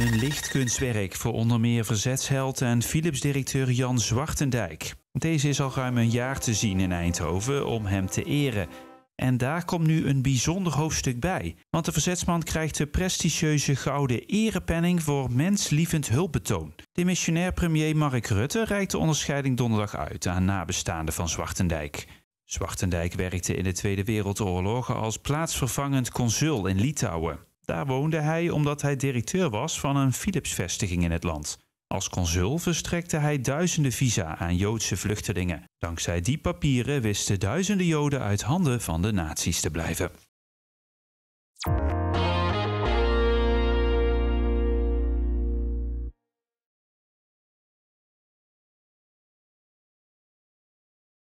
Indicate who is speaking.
Speaker 1: Een lichtkunstwerk voor onder meer verzetsheld en Philips-directeur Jan Zwartendijk. Deze is al ruim een jaar te zien in Eindhoven om hem te eren. En daar komt nu een bijzonder hoofdstuk bij. Want de verzetsman krijgt de prestigieuze gouden erepenning voor menslievend hulpbetoon. De missionair premier Mark Rutte reikt de onderscheiding donderdag uit aan nabestaanden van Zwartendijk. Zwartendijk werkte in de Tweede Wereldoorlog als plaatsvervangend consul in Litouwen. Daar woonde hij omdat hij directeur was van een Philips-vestiging in het land. Als consul verstrekte hij duizenden visa aan Joodse vluchtelingen. Dankzij die papieren wisten duizenden Joden uit handen van de nazi's te blijven.